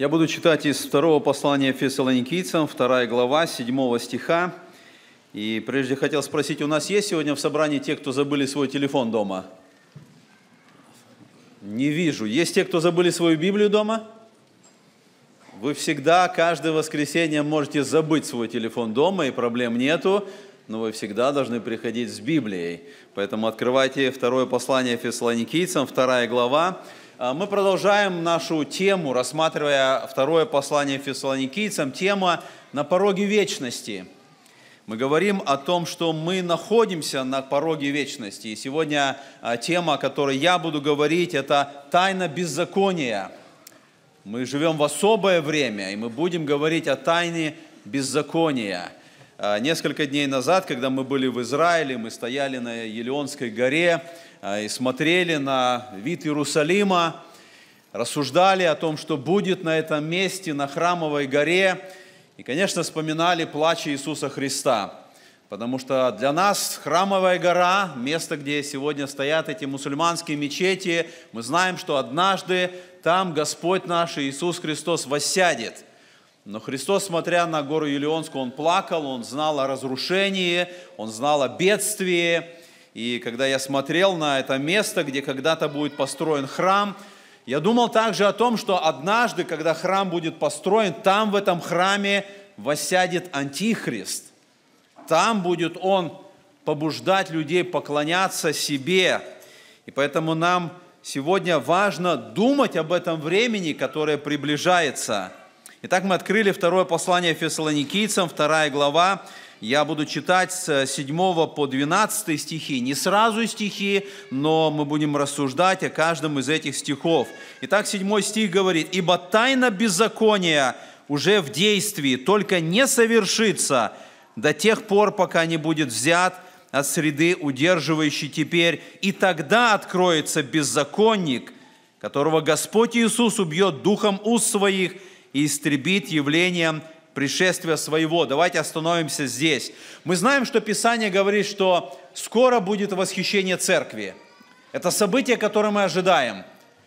Я буду читать из второго послания фессалоникийцам, вторая глава, 7 стиха. И прежде хотел спросить, у нас есть сегодня в собрании те, кто забыли свой телефон дома? Не вижу. Есть те, кто забыли свою Библию дома? Вы всегда, каждое воскресенье можете забыть свой телефон дома, и проблем нету, но вы всегда должны приходить с Библией. Поэтому открывайте второе послание фессалоникийцам, вторая глава, а, мы продолжаем нашу тему, рассматривая второе послание фессалоникийцам, тема «На пороге вечности». Мы говорим о том, что мы находимся на пороге вечности. И сегодня а, тема, о которой я буду говорить, это «Тайна беззакония». Мы живем в особое время, и мы будем говорить о тайне беззакония. А, несколько дней назад, когда мы были в Израиле, мы стояли на Елеонской горе, а, и смотрели на вид Иерусалима, рассуждали о том, что будет на этом месте, на Храмовой горе, и, конечно, вспоминали плач Иисуса Христа, потому что для нас Храмовая гора, место, где сегодня стоят эти мусульманские мечети, мы знаем, что однажды там Господь наш Иисус Христос воссядет – но Христос, смотря на гору Елеонскую, Он плакал, Он знал о разрушении, Он знал о бедствии, и когда я смотрел на это место, где когда-то будет построен храм, я думал также о том, что однажды, когда храм будет построен, там в этом храме воссядет Антихрист. Там будет он побуждать людей поклоняться себе. И поэтому нам сегодня важно думать об этом времени, которое приближается. Итак, мы открыли второе послание фессалоникийцам, вторая глава, я буду читать с 7 э, по 12 стихи. Не сразу стихи, но мы будем рассуждать о каждом из этих стихов. Итак, 7 стих говорит, «Ибо тайна беззакония уже в действии, только не совершится до тех пор, пока не будет взят от среды, удерживающий теперь, и тогда откроется беззаконник, которого Господь Иисус убьет духом уст своих и истребит явлением пришествия своего. Давайте остановимся здесь. Мы знаем, что Писание говорит, что скоро будет восхищение церкви. Это событие, которое мы ожидаем.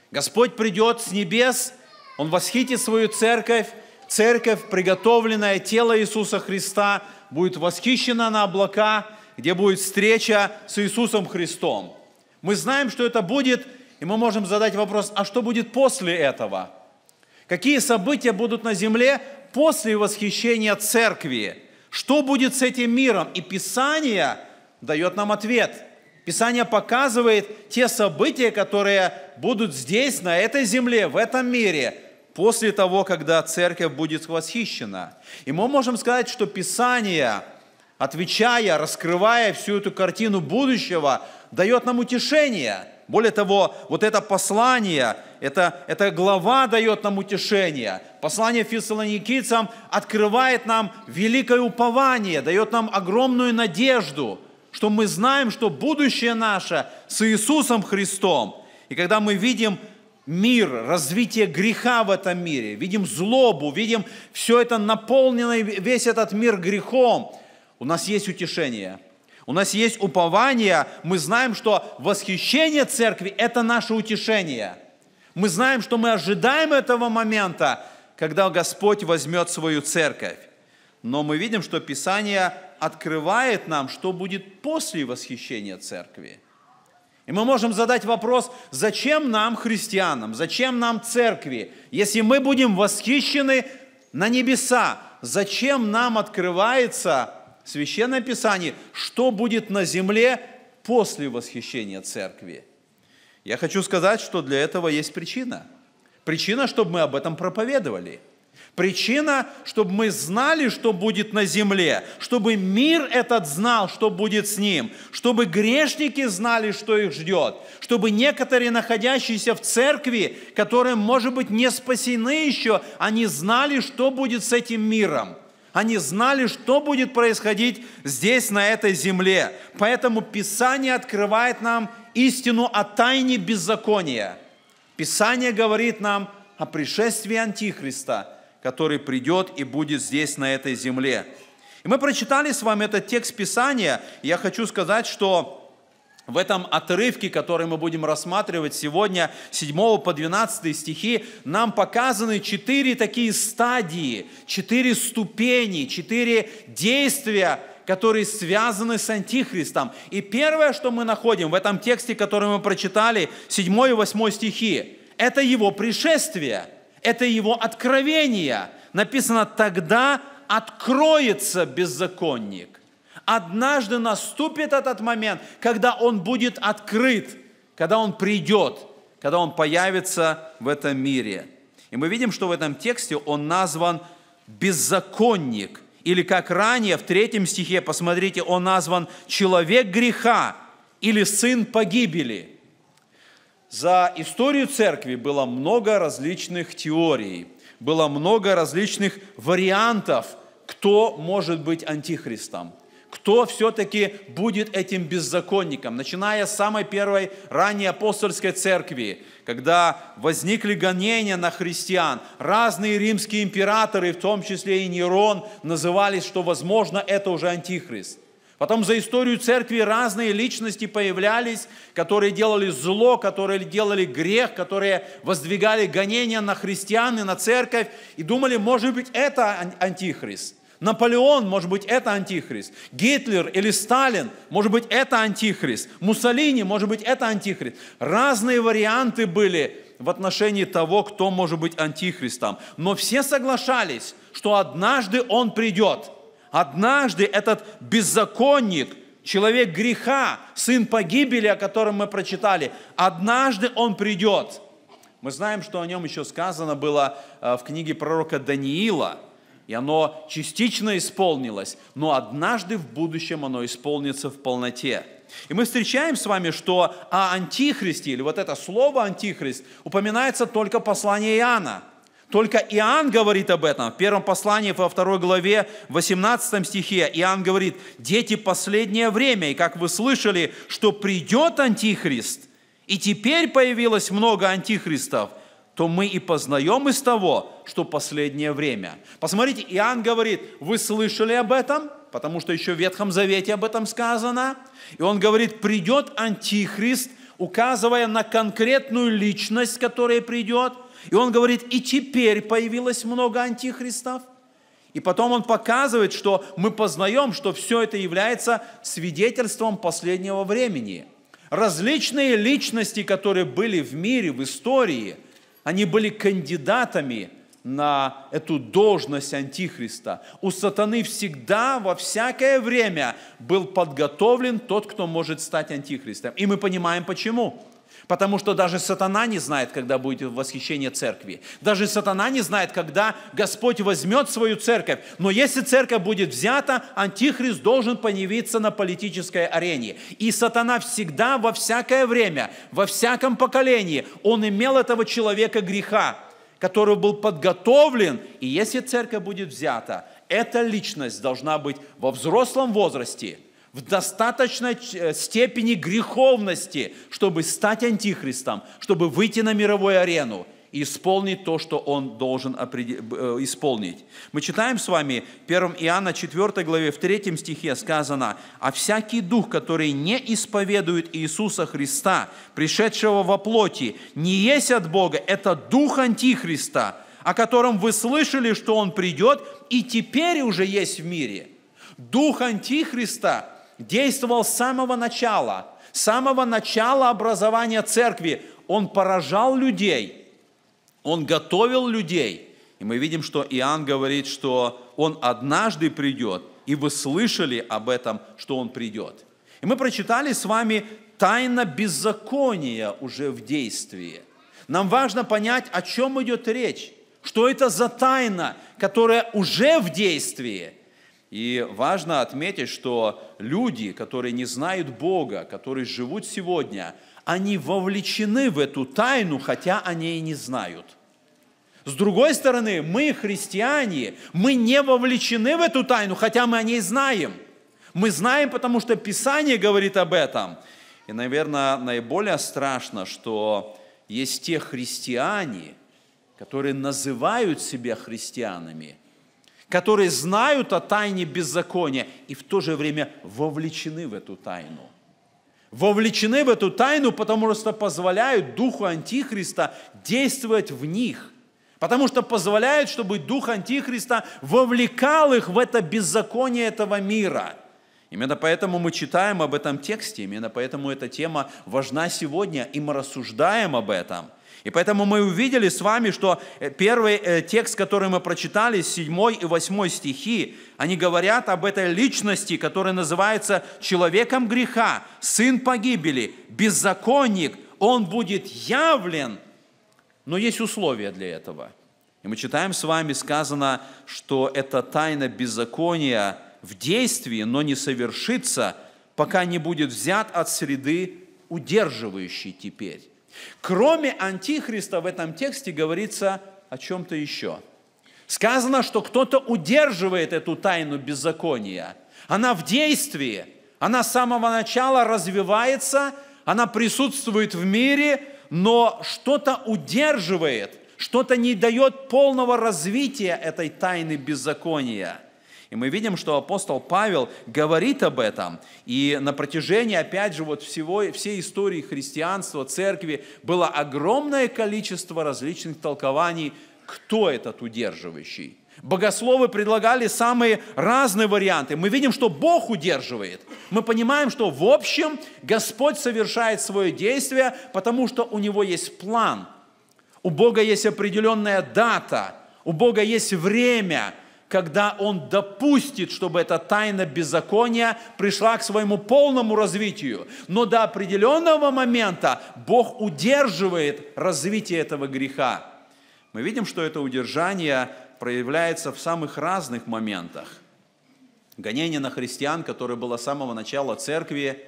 Господь придет с небес, Он восхитит свою церковь, церковь, приготовленное тело Иисуса Христа, будет восхищена на облака, где будет встреча с Иисусом Христом. Мы знаем, что это будет, и мы можем задать вопрос, а что будет после этого? Какие события будут на земле после восхищения церкви. Что будет с этим миром? И Писание дает нам ответ. Писание показывает те события, которые будут здесь, на этой земле, в этом мире, после того, когда церковь будет восхищена. И мы можем сказать, что Писание, отвечая, раскрывая всю эту картину будущего, дает нам утешение – более того, вот это послание, это, это глава дает нам утешение. Послание фессалоникийцам открывает нам великое упование, дает нам огромную надежду, что мы знаем, что будущее наше с Иисусом Христом. И когда мы видим мир, развитие греха в этом мире, видим злобу, видим все это наполнено, весь этот мир грехом, у нас есть утешение – у нас есть упование, мы знаем, что восхищение церкви – это наше утешение. Мы знаем, что мы ожидаем этого момента, когда Господь возьмет свою церковь. Но мы видим, что Писание открывает нам, что будет после восхищения церкви. И мы можем задать вопрос, зачем нам, христианам, зачем нам церкви, если мы будем восхищены на небеса, зачем нам открывается Священное Писание, что будет на земле после восхищения церкви. Я хочу сказать, что для этого есть причина. Причина, чтобы мы об этом проповедовали. Причина, чтобы мы знали, что будет на земле, чтобы мир этот знал, что будет с ним, чтобы грешники знали, что их ждет, чтобы некоторые, находящиеся в церкви, которые, может быть, не спасены еще, они знали, что будет с этим миром – они знали, что будет происходить здесь, на этой земле. Поэтому Писание открывает нам истину о тайне беззакония. Писание говорит нам о пришествии Антихриста, который придет и будет здесь, на этой земле. И мы прочитали с вами этот текст Писания. я хочу сказать, что в этом отрывке, который мы будем рассматривать сегодня, 7 по 12 стихи, нам показаны четыре такие стадии, четыре ступени, четыре действия, которые связаны с Антихристом. И первое, что мы находим в этом тексте, который мы прочитали, 7 и 8 стихи, это его пришествие, это его откровение. Написано, тогда откроется беззаконник. Однажды наступит этот момент, когда он будет открыт, когда он придет, когда он появится в этом мире. И мы видим, что в этом тексте он назван беззаконник, или как ранее в третьем стихе, посмотрите, он назван человек греха или сын погибели. За историю церкви было много различных теорий, было много различных вариантов, кто может быть антихристом кто все-таки будет этим беззаконником, начиная с самой первой ранней апостольской церкви, когда возникли гонения на христиан. Разные римские императоры, в том числе и Нерон, назывались, что, возможно, это уже антихрист. Потом за историю церкви разные личности появлялись, которые делали зло, которые делали грех, которые воздвигали гонения на христиан и на церковь и думали, может быть, это антихрист. Наполеон, может быть, это антихрист. Гитлер или Сталин, может быть, это антихрист. Муссолини, может быть, это антихрист. Разные варианты были в отношении того, кто может быть антихристом. Но все соглашались, что однажды он придет. Однажды этот беззаконник, человек греха, сын погибели, о котором мы прочитали, однажды он придет. Мы знаем, что о нем еще сказано было э, в книге пророка Даниила – и оно частично исполнилось, но однажды в будущем оно исполнится в полноте. И мы встречаем с вами, что о антихристе, или вот это слово антихрист, упоминается только послание Иоанна. Только Иоанн говорит об этом. В первом послании во второй главе, 18 стихе, Иоанн говорит, «Дети, последнее время, и как вы слышали, что придет антихрист, и теперь появилось много антихристов, то мы и познаем из того, что последнее время. Посмотрите, Иоанн говорит, вы слышали об этом, потому что еще в Ветхом Завете об этом сказано. И он говорит, придет Антихрист, указывая на конкретную личность, которая придет. И он говорит, и теперь появилось много антихристов. И потом он показывает, что мы познаем, что все это является свидетельством последнего времени. Различные личности, которые были в мире, в истории – они были кандидатами на эту должность Антихриста. У сатаны всегда, во всякое время был подготовлен тот, кто может стать Антихристом. И мы понимаем почему. Потому что даже сатана не знает, когда будет восхищение церкви. Даже сатана не знает, когда Господь возьмет свою церковь. Но если церковь будет взята, антихрист должен появиться на политической арене. И сатана всегда, во всякое время, во всяком поколении, он имел этого человека греха, который был подготовлен. И если церковь будет взята, эта личность должна быть во взрослом возрасте – в достаточной э, степени греховности, чтобы стать антихристом, чтобы выйти на мировую арену и исполнить то, что он должен э, исполнить. Мы читаем с вами в 1 Иоанна 4 главе, в 3 стихе сказано, «А всякий дух, который не исповедует Иисуса Христа, пришедшего во плоти, не есть от Бога, это дух антихриста, о котором вы слышали, что он придет, и теперь уже есть в мире». Дух антихриста действовал с самого начала, с самого начала образования церкви. Он поражал людей, он готовил людей. И мы видим, что Иоанн говорит, что он однажды придет, и вы слышали об этом, что он придет. И мы прочитали с вами тайна беззакония уже в действии. Нам важно понять, о чем идет речь, что это за тайна, которая уже в действии – и важно отметить, что люди, которые не знают Бога, которые живут сегодня, они вовлечены в эту тайну, хотя они и не знают. С другой стороны, мы, христиане, мы не вовлечены в эту тайну, хотя мы о ней знаем. Мы знаем, потому что Писание говорит об этом. И, наверное, наиболее страшно, что есть те христиане, которые называют себя христианами – которые знают о тайне беззакония и в то же время вовлечены в эту тайну. Вовлечены в эту тайну, потому что позволяют Духу Антихриста действовать в них. Потому что позволяют, чтобы Дух Антихриста вовлекал их в это беззаконие этого мира – Именно поэтому мы читаем об этом тексте, именно поэтому эта тема важна сегодня, и мы рассуждаем об этом – и поэтому мы увидели с вами, что э, первый э, текст, который мы прочитали, 7 и 8 стихи, они говорят об этой личности, которая называется человеком греха, сын погибели, беззаконник, он будет явлен. Но есть условия для этого. И мы читаем с вами, сказано, что эта тайна беззакония в действии, но не совершится, пока не будет взят от среды, удерживающий теперь. Кроме антихриста в этом тексте говорится о чем-то еще. Сказано, что кто-то удерживает эту тайну беззакония. Она в действии, она с самого начала развивается, она присутствует в мире, но что-то удерживает, что-то не дает полного развития этой тайны беззакония – и мы видим, что апостол Павел говорит об этом. И на протяжении, опять же, вот всего, всей истории христианства, церкви было огромное количество различных толкований, кто этот удерживающий. Богословы предлагали самые разные варианты. Мы видим, что Бог удерживает. Мы понимаем, что в общем Господь совершает свое действие, потому что у Него есть план. У Бога есть определенная дата. У Бога есть время когда Он допустит, чтобы эта тайна беззакония пришла к своему полному развитию. Но до определенного момента Бог удерживает развитие этого греха. Мы видим, что это удержание проявляется в самых разных моментах. Гонение на христиан, которое было с самого начала церкви,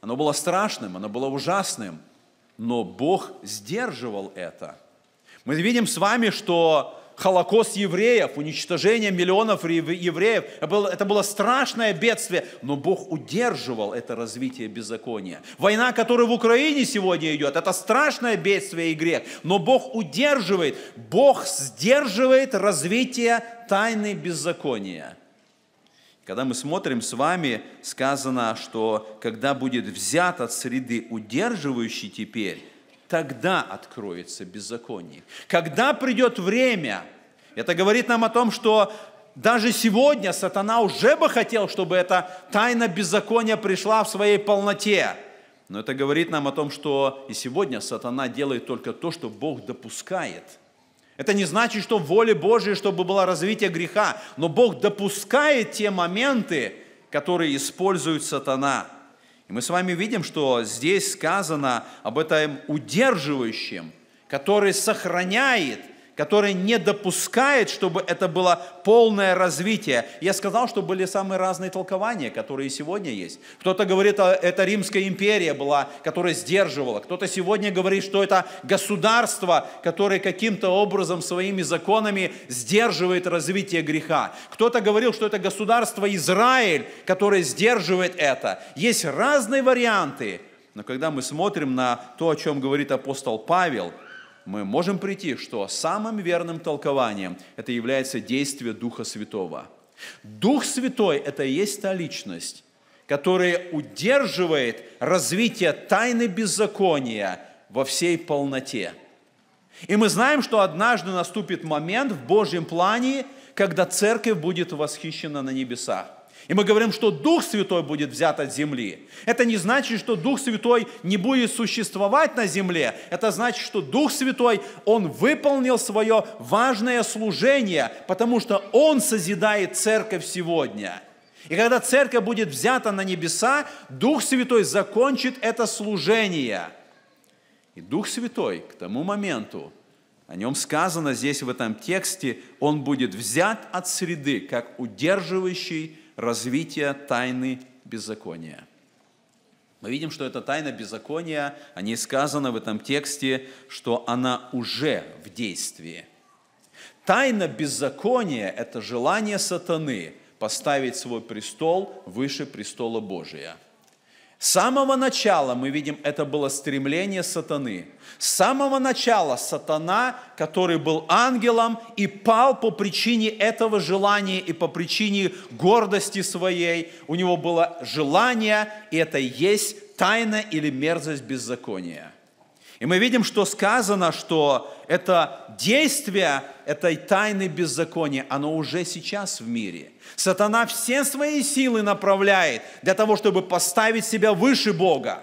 оно было страшным, оно было ужасным, но Бог сдерживал это. Мы видим с вами, что холокост евреев, уничтожение миллионов евреев. Это было, это было страшное бедствие, но Бог удерживал это развитие беззакония. Война, которая в Украине сегодня идет, это страшное бедствие и грех, но Бог удерживает, Бог сдерживает развитие тайны беззакония. Когда мы смотрим с вами, сказано, что когда будет взят от среды удерживающий теперь, тогда откроется беззаконие. Когда придет время, это говорит нам о том, что даже сегодня сатана уже бы хотел, чтобы эта тайна беззакония пришла в своей полноте. Но это говорит нам о том, что и сегодня сатана делает только то, что Бог допускает. Это не значит, что воле Божией чтобы было развитие греха, но Бог допускает те моменты, которые использует сатана – и мы с вами видим, что здесь сказано об этом удерживающем, который сохраняет – которое не допускает, чтобы это было полное развитие. Я сказал, что были самые разные толкования, которые сегодня есть. Кто-то говорит, а, это Римская империя была, которая сдерживала. Кто-то сегодня говорит, что это государство, которое каким-то образом своими законами сдерживает развитие греха. Кто-то говорил, что это государство Израиль, которое сдерживает это. Есть разные варианты. Но когда мы смотрим на то, о чем говорит апостол Павел – мы можем прийти, что самым верным толкованием это является действие Духа Святого. Дух Святой – это и есть та личность, которая удерживает развитие тайны беззакония во всей полноте. И мы знаем, что однажды наступит момент в Божьем плане, когда церковь будет восхищена на небесах. И мы говорим, что Дух Святой будет взят от земли. Это не значит, что Дух Святой не будет существовать на земле. Это значит, что Дух Святой, Он выполнил свое важное служение, потому что Он созидает церковь сегодня. И когда церковь будет взята на небеса, Дух Святой закончит это служение. И Дух Святой к тому моменту, о нем сказано здесь в этом тексте, он будет взят от среды, как удерживающий развития тайны беззакония. Мы видим, что эта тайна беззакония, о ней сказано в этом тексте, что она уже в действии. Тайна беззакония – это желание сатаны поставить свой престол выше престола Божия – с самого начала мы видим, это было стремление сатаны. С самого начала сатана, который был ангелом и пал по причине этого желания и по причине гордости своей, у него было желание, и это есть тайна или мерзость беззакония – и мы видим, что сказано, что это действие этой тайны беззакония, оно уже сейчас в мире. Сатана все свои силы направляет для того, чтобы поставить себя выше Бога.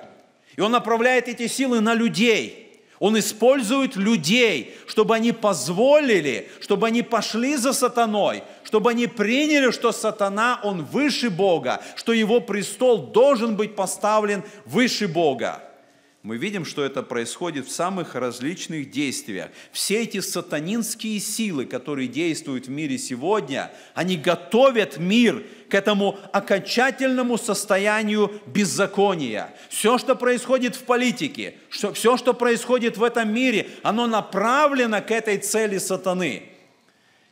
И он направляет эти силы на людей – он использует людей, чтобы они позволили, чтобы они пошли за сатаной, чтобы они приняли, что сатана, он выше Бога, что его престол должен быть поставлен выше Бога мы видим, что это происходит в самых различных действиях. Все эти сатанинские силы, которые действуют в мире сегодня, они готовят мир к этому окончательному состоянию беззакония. Все, что происходит в политике, что, все, что происходит в этом мире, оно направлено к этой цели сатаны.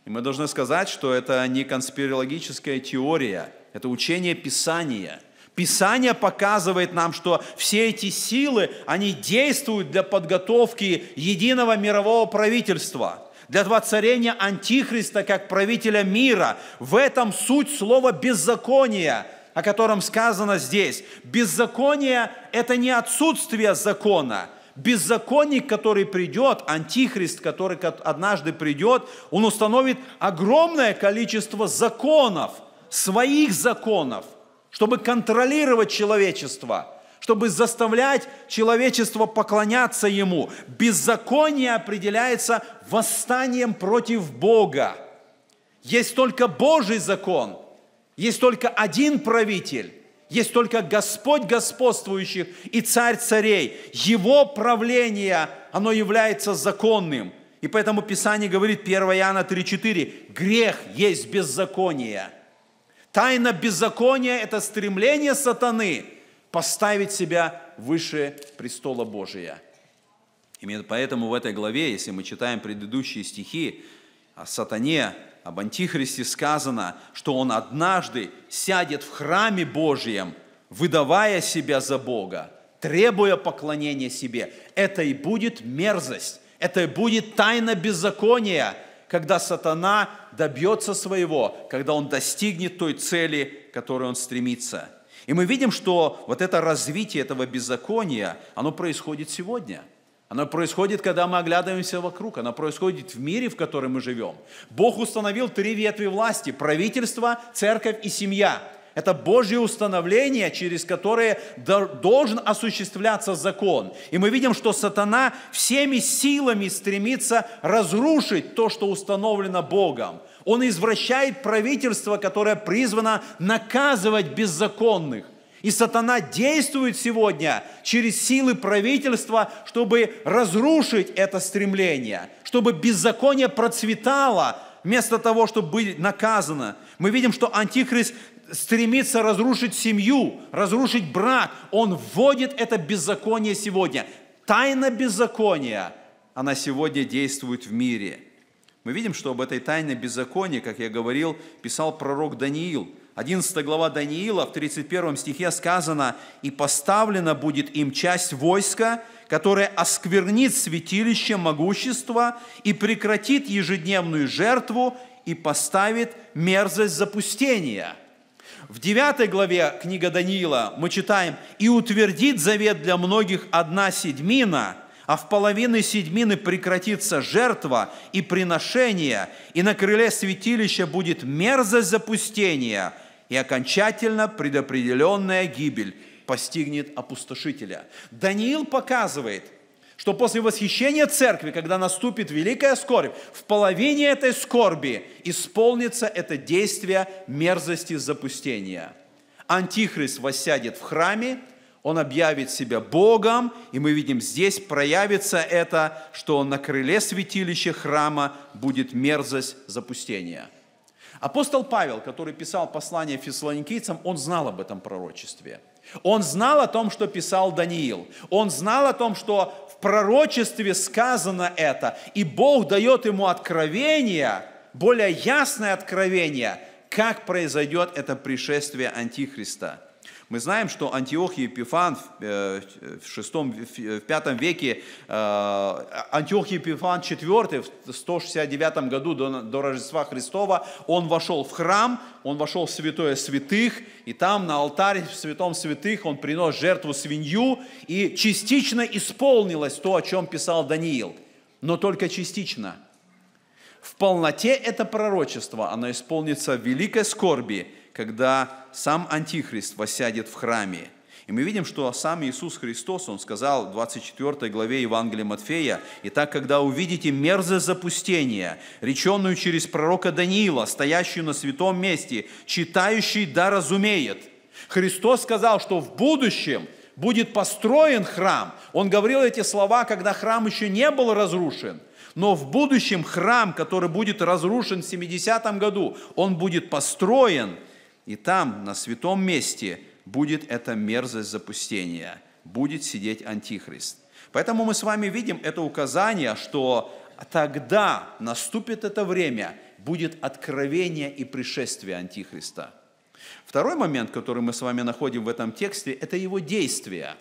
И мы должны сказать, что это не конспирологическая теория, это учение Писания – Писание показывает нам, что все эти силы, они действуют для подготовки единого мирового правительства, для воцарения Антихриста как правителя мира. В этом суть слова «беззаконие», о котором сказано здесь. Беззаконие – это не отсутствие закона. Беззаконник, который придет, антихрист, который однажды придет, он установит огромное количество законов, своих законов, чтобы контролировать человечество, чтобы заставлять человечество поклоняться Ему. Беззаконие определяется восстанием против Бога. Есть только Божий закон, есть только один правитель, есть только Господь господствующих и Царь царей. Его правление, оно является законным. И поэтому Писание говорит 1 Иоанна 3,4, грех есть беззаконие. Тайна беззакония – это стремление сатаны поставить себя выше престола Божия. Именно поэтому в этой главе, если мы читаем предыдущие стихи о сатане, об антихристе сказано, что он однажды сядет в храме Божьем, выдавая себя за Бога, требуя поклонения себе. Это и будет мерзость, это и будет тайна беззакония – когда сатана добьется своего, когда он достигнет той цели, к которой он стремится. И мы видим, что вот это развитие этого беззакония, оно происходит сегодня. Оно происходит, когда мы оглядываемся вокруг, оно происходит в мире, в котором мы живем. Бог установил три ветви власти – правительство, церковь и семья – это Божье установление, через которое должен осуществляться закон. И мы видим, что сатана всеми силами стремится разрушить то, что установлено Богом. Он извращает правительство, которое призвано наказывать беззаконных. И сатана действует сегодня через силы правительства, чтобы разрушить это стремление, чтобы беззаконие процветало вместо того, чтобы быть наказано. Мы видим, что Антихрист стремится разрушить семью, разрушить брак, он вводит это беззаконие сегодня. Тайна беззакония, она сегодня действует в мире. Мы видим, что об этой тайне беззакония, как я говорил, писал пророк Даниил. 11 глава Даниила в 31 стихе сказано, «И поставлена будет им часть войска, которая осквернит святилище могущества и прекратит ежедневную жертву и поставит мерзость запустения». В 9 главе книга Даниила мы читаем «И утвердит завет для многих одна седьмина, а в половине седьмины прекратится жертва и приношение, и на крыле святилища будет мерзость запустения, и окончательно предопределенная гибель постигнет опустошителя». Даниил показывает, что после восхищения церкви, когда наступит великая скорбь, в половине этой скорби исполнится это действие мерзости запустения. Антихрист воссядет в храме, он объявит себя Богом, и мы видим, здесь проявится это, что на крыле святилища храма будет мерзость запустения. Апостол Павел, который писал послание фессалоникийцам, он знал об этом пророчестве. Он знал о том, что писал Даниил. Он знал о том, что пророчестве сказано это, и Бог дает ему откровение, более ясное откровение, как произойдет это пришествие Антихриста – мы знаем, что Антиох и Епифан э, в, шестом, в пятом веке, э, Антиох Епифан IV в 169 году до, до Рождества Христова, он вошел в храм, он вошел в святое святых, и там на алтаре в святом святых он принес жертву свинью, и частично исполнилось то, о чем писал Даниил, но только частично. В полноте это пророчество, оно исполнится в великой скорби – когда сам Антихрист восядет в храме. И мы видим, что сам Иисус Христос, Он сказал в 24 главе Евангелия Матфея, «Итак, когда увидите мерзость запустения, реченную через пророка Даниила, стоящую на святом месте, читающий да разумеет». Христос сказал, что в будущем будет построен храм. Он говорил эти слова, когда храм еще не был разрушен – но в будущем храм, который будет разрушен в 70 году, он будет построен – и там, на святом месте, будет эта мерзость запустения, будет сидеть Антихрист. Поэтому мы с вами видим это указание, что тогда наступит это время, будет откровение и пришествие Антихриста. Второй момент, который мы с вами находим в этом тексте, это его действие.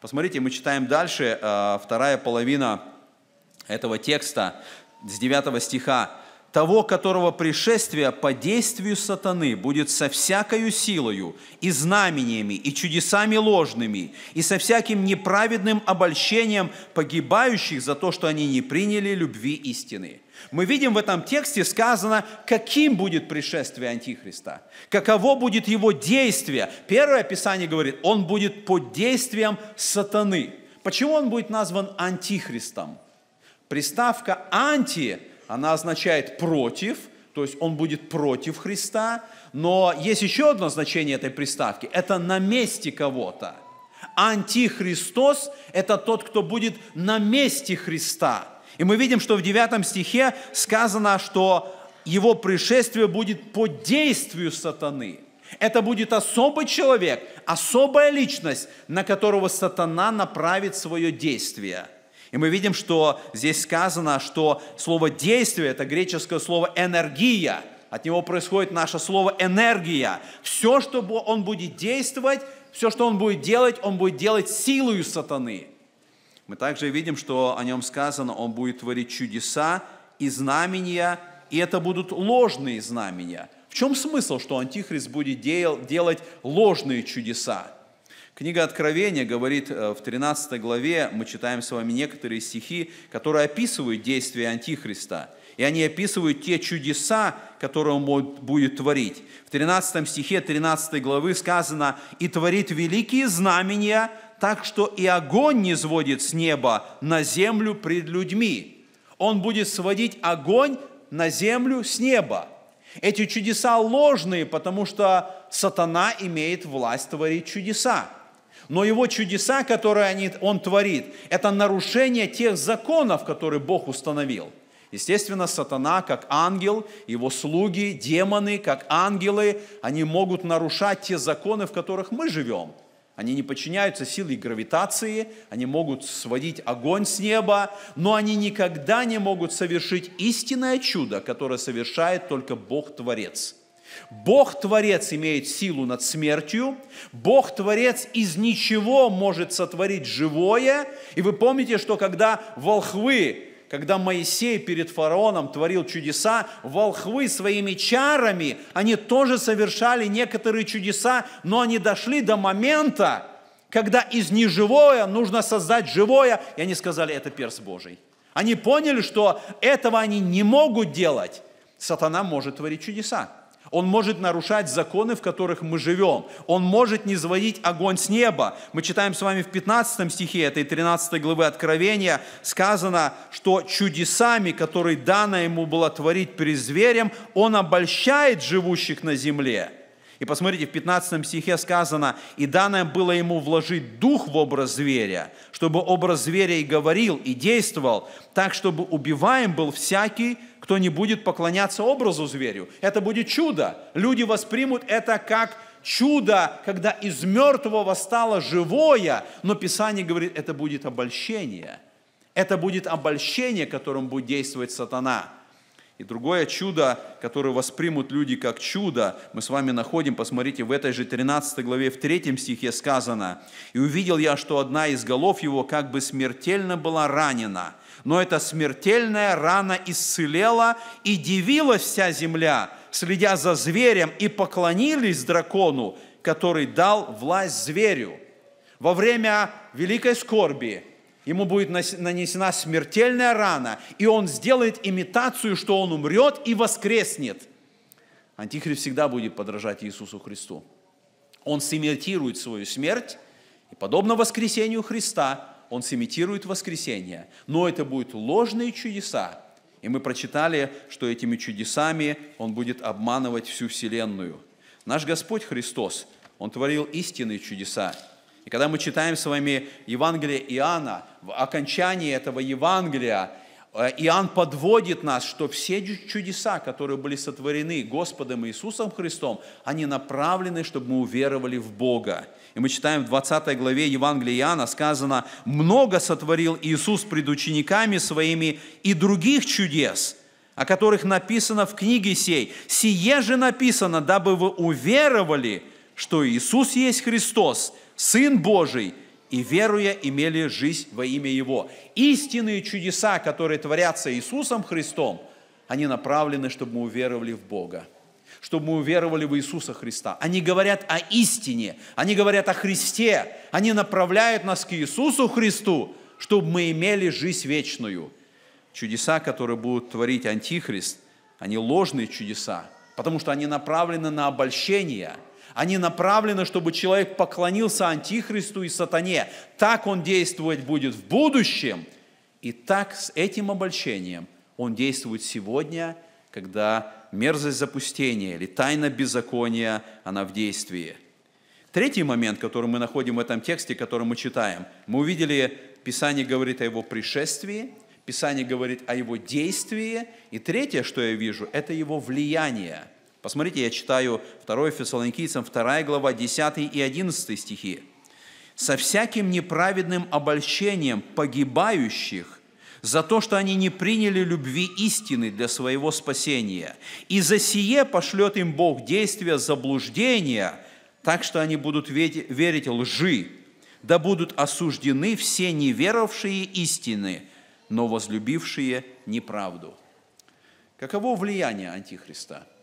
Посмотрите, мы читаем дальше, э, вторая половина этого текста, с 9 стиха того, которого пришествие по действию сатаны будет со всякою силою и знамениями, и чудесами ложными, и со всяким неправедным обольщением погибающих за то, что они не приняли любви истины». Мы видим в этом тексте сказано, каким будет пришествие Антихриста, каково будет его действие. Первое Писание говорит, он будет под действием сатаны. Почему он будет назван Антихристом? Приставка «анти» Она означает «против», то есть он будет против Христа. Но есть еще одно значение этой приставки – это «на месте кого-то». Антихристос – это тот, кто будет на месте Христа. И мы видим, что в 9 стихе сказано, что его пришествие будет по действию сатаны. Это будет особый человек, особая личность, на которого сатана направит свое действие – и мы видим, что здесь сказано, что слово «действие» – это греческое слово «энергия». От него происходит наше слово «энергия». Все, что он будет действовать, все, что он будет делать, он будет делать силою сатаны. Мы также видим, что о нем сказано, он будет творить чудеса и знамения, и это будут ложные знамения. В чем смысл, что Антихрист будет делать ложные чудеса? Книга Откровения говорит э, в 13 главе, мы читаем с вами некоторые стихи, которые описывают действия Антихриста. И они описывают те чудеса, которые он будет творить. В 13 стихе 13 главы сказано, «И творит великие знамения, так что и огонь не сводит с неба на землю пред людьми». Он будет сводить огонь на землю с неба. Эти чудеса ложные, потому что сатана имеет власть творить чудеса. Но его чудеса, которые они, он творит, это нарушение тех законов, которые Бог установил. Естественно, сатана, как ангел, его слуги, демоны, как ангелы, они могут нарушать те законы, в которых мы живем. Они не подчиняются силе гравитации, они могут сводить огонь с неба, но они никогда не могут совершить истинное чудо, которое совершает только Бог-творец – Бог-творец имеет силу над смертью, Бог-творец из ничего может сотворить живое. И вы помните, что когда волхвы, когда Моисей перед фараоном творил чудеса, волхвы своими чарами, они тоже совершали некоторые чудеса, но они дошли до момента, когда из неживое нужно создать живое, и они сказали, это перс Божий. Они поняли, что этого они не могут делать. Сатана может творить чудеса. Он может нарушать законы, в которых мы живем. Он может не звонить огонь с неба. Мы читаем с вами в 15 стихе этой 13 главы Откровения, сказано, что чудесами, которые дано ему было творить перед зверем, он обольщает живущих на земле. И посмотрите, в 15 стихе сказано, «И данное было ему вложить дух в образ зверя, чтобы образ зверя и говорил, и действовал, так, чтобы убиваем был всякий, кто не будет поклоняться образу зверю. Это будет чудо. Люди воспримут это как чудо, когда из мертвого стало живое, но Писание говорит, это будет обольщение. Это будет обольщение, которым будет действовать сатана. И другое чудо, которое воспримут люди как чудо, мы с вами находим, посмотрите, в этой же 13 главе, в 3 стихе сказано, «И увидел я, что одна из голов его как бы смертельно была ранена, но эта смертельная рана исцелела, и дивилась вся земля, следя за зверем, и поклонились дракону, который дал власть зверю. Во время великой скорби ему будет нанесена смертельная рана, и он сделает имитацию, что он умрет и воскреснет. Антихрист всегда будет подражать Иисусу Христу. Он симитирует свою смерть, и подобно воскресению Христа, он симитирует воскресение, но это будут ложные чудеса. И мы прочитали, что этими чудесами он будет обманывать всю вселенную. Наш Господь Христос, Он творил истинные чудеса. И когда мы читаем с вами Евангелие Иоанна, в окончании этого Евангелия Э, Иоанн подводит нас, что все чудеса, которые были сотворены Господом Иисусом Христом, они направлены, чтобы мы уверовали в Бога. И мы читаем в 20 главе Евангелия Иоанна сказано, «Много сотворил Иисус пред учениками своими и других чудес, о которых написано в книге сей. Сие же написано, дабы вы уверовали, что Иисус есть Христос, Сын Божий, и веруя имели жизнь во имя Его. Истинные чудеса, которые творятся Иисусом Христом, они направлены, чтобы мы уверовали в Бога, чтобы мы уверовали в Иисуса Христа. Они говорят о истине, они говорят о Христе, они направляют нас к Иисусу Христу, чтобы мы имели жизнь вечную. Чудеса, которые будут творить Антихрист, они ложные чудеса, потому что они направлены на обольщение – они направлены, чтобы человек поклонился Антихристу и сатане. Так он действовать будет в будущем. И так с этим обольщением он действует сегодня, когда мерзость запустения или тайна беззакония, она в действии. Третий момент, который мы находим в этом тексте, который мы читаем. Мы увидели, Писание говорит о его пришествии, Писание говорит о его действии, и третье, что я вижу, это его влияние – Посмотрите, я читаю 2 Фессалоникийцам, 2 глава, 10 и 11 стихи. «Со всяким неправедным обольщением погибающих за то, что они не приняли любви истины для своего спасения. И за сие пошлет им Бог действие заблуждения, так что они будут верить лжи, да будут осуждены все неверовшие истины, но возлюбившие неправду». Каково влияние Антихриста –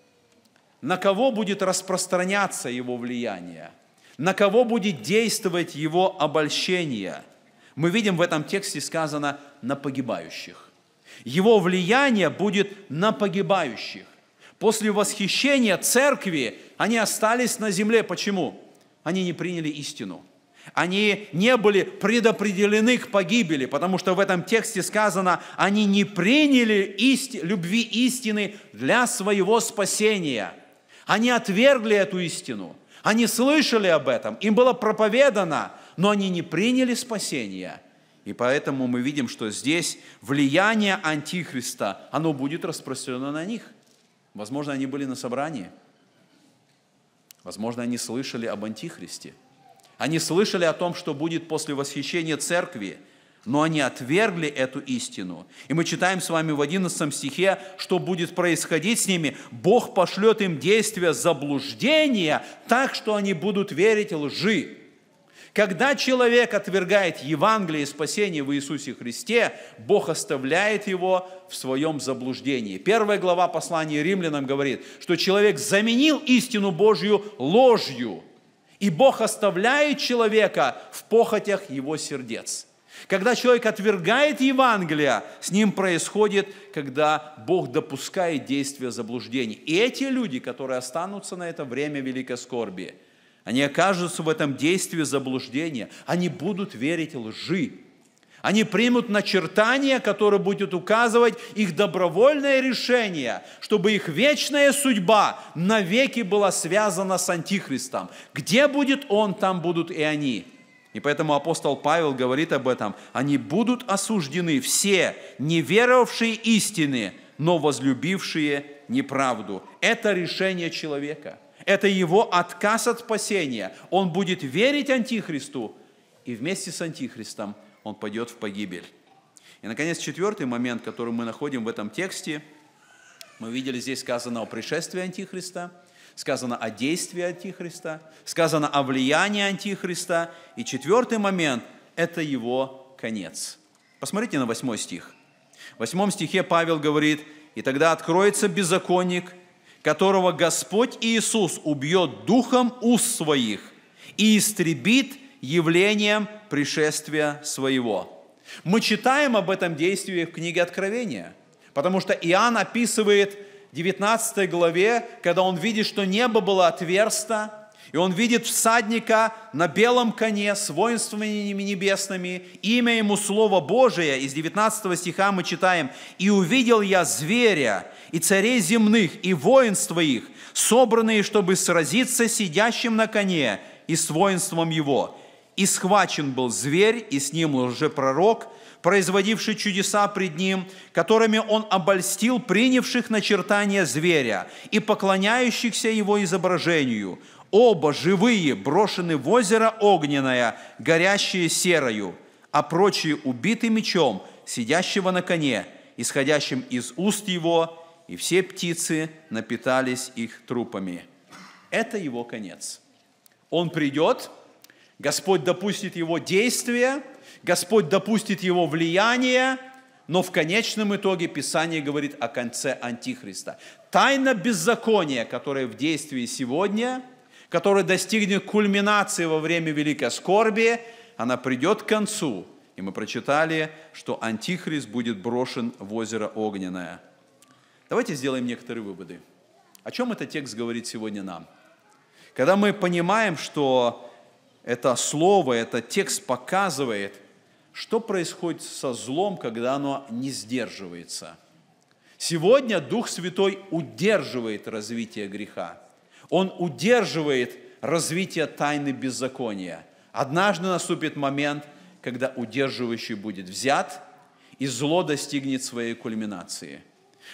на кого будет распространяться его влияние, на кого будет действовать его обольщение. Мы видим в этом тексте сказано «на погибающих». Его влияние будет на погибающих. После восхищения церкви они остались на земле. Почему? Они не приняли истину. Они не были предопределены к погибели, потому что в этом тексте сказано, они не приняли ист... любви истины для своего спасения – они отвергли эту истину. Они слышали об этом. Им было проповедано, но они не приняли спасения. И поэтому мы видим, что здесь влияние Антихриста, оно будет распространено на них. Возможно, они были на собрании. Возможно, они слышали об Антихристе. Они слышали о том, что будет после восхищения церкви – но они отвергли эту истину. И мы читаем с вами в 11 стихе, что будет происходить с ними. Бог пошлет им действия заблуждения так, что они будут верить лжи. Когда человек отвергает Евангелие и спасение в Иисусе Христе, Бог оставляет его в своем заблуждении. Первая глава послания римлянам говорит, что человек заменил истину Божью ложью, и Бог оставляет человека в похотях его сердец. Когда человек отвергает Евангелие, с ним происходит, когда Бог допускает действие заблуждений. И эти люди, которые останутся на это время великой скорби, они окажутся в этом действии заблуждения, они будут верить лжи. Они примут начертание, которое будет указывать их добровольное решение, чтобы их вечная судьба навеки была связана с Антихристом. Где будет он, там будут и они – и поэтому апостол Павел говорит об этом. Они будут осуждены все, не веровавшие истины, но возлюбившие неправду. Это решение человека. Это его отказ от спасения. Он будет верить Антихристу, и вместе с Антихристом он пойдет в погибель. И, наконец, четвертый момент, который мы находим в этом тексте. Мы видели здесь сказано о пришествии Антихриста – сказано о действии Антихриста, сказано о влиянии Антихриста. И четвертый момент – это его конец. Посмотрите на восьмой стих. В восьмом стихе Павел говорит, «И тогда откроется беззаконник, которого Господь Иисус убьет духом уст своих и истребит явлением пришествия своего». Мы читаем об этом действии в книге Откровения, потому что Иоанн описывает – 19 главе, когда он видит, что небо было отверсто, и он видит всадника на белом коне с воинствами небесными, имя ему Слово Божие. Из 19 стиха мы читаем, «И увидел я зверя, и царей земных, и воинства их, собранные, чтобы сразиться сидящим на коне и с воинством его. И схвачен был зверь, и с ним уже пророк производивший чудеса пред ним, которыми он обольстил принявших начертание зверя и поклоняющихся его изображению. Оба живые брошены в озеро огненное, горящее серою, а прочие убиты мечом, сидящего на коне, исходящим из уст его, и все птицы напитались их трупами. Это его конец. Он придет, Господь допустит его действия – Господь допустит его влияние, но в конечном итоге Писание говорит о конце Антихриста. Тайна беззакония, которая в действии сегодня, которая достигнет кульминации во время Великой Скорби, она придет к концу. И мы прочитали, что Антихрист будет брошен в озеро Огненное. Давайте сделаем некоторые выводы. О чем этот текст говорит сегодня нам? Когда мы понимаем, что это слово, этот текст показывает – что происходит со злом, когда оно не сдерживается? Сегодня Дух Святой удерживает развитие греха. Он удерживает развитие тайны беззакония. Однажды наступит момент, когда удерживающий будет взят, и зло достигнет своей кульминации.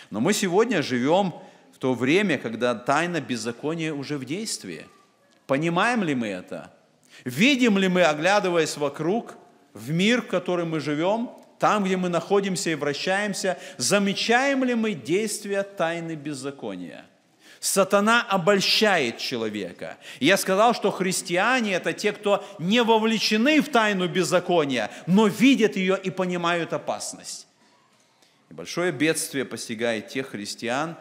Но мы сегодня живем в то время, когда тайна беззакония уже в действии. Понимаем ли мы это? Видим ли мы, оглядываясь вокруг, в мир, в котором мы живем, там, где мы находимся и вращаемся, замечаем ли мы действия тайны беззакония? Сатана обольщает человека. я сказал, что христиане – это те, кто не вовлечены в тайну беззакония, но видят ее и понимают опасность. И большое бедствие постигает тех христиан,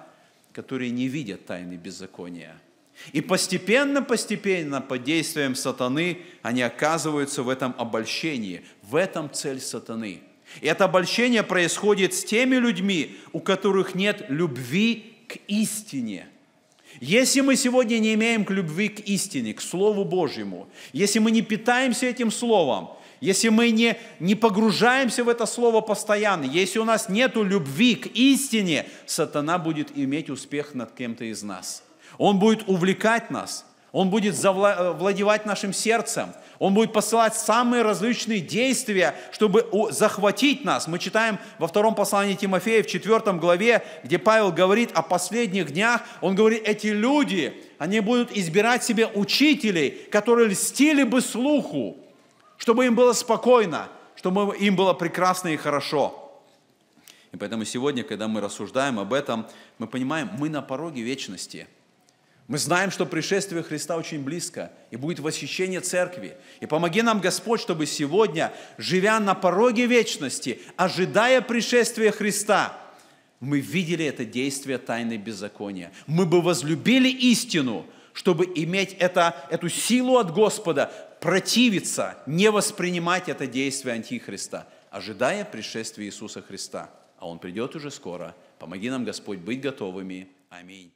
которые не видят тайны беззакония – и постепенно, постепенно, под действием сатаны, они оказываются в этом обольщении. В этом цель сатаны. И это обольщение происходит с теми людьми, у которых нет любви к истине. Если мы сегодня не имеем к любви к истине, к Слову Божьему, если мы не питаемся этим Словом, если мы не, не погружаемся в это Слово постоянно, если у нас нет любви к истине, сатана будет иметь успех над кем-то из нас – он будет увлекать нас, Он будет завладевать э, нашим сердцем, Он будет посылать самые различные действия, чтобы захватить нас. Мы читаем во втором послании Тимофея, в четвертом главе, где Павел говорит о последних днях, он говорит, эти люди, они будут избирать себе учителей, которые льстили бы слуху, чтобы им было спокойно, чтобы им было прекрасно и хорошо. И поэтому сегодня, когда мы рассуждаем об этом, мы понимаем, мы на пороге вечности – мы знаем, что пришествие Христа очень близко, и будет восхищение церкви. И помоги нам, Господь, чтобы сегодня, живя на пороге вечности, ожидая пришествия Христа, мы видели это действие тайны беззакония. Мы бы возлюбили истину, чтобы иметь это, эту силу от Господа, противиться, не воспринимать это действие Антихриста, ожидая пришествия Иисуса Христа. А Он придет уже скоро. Помоги нам, Господь, быть готовыми. Аминь.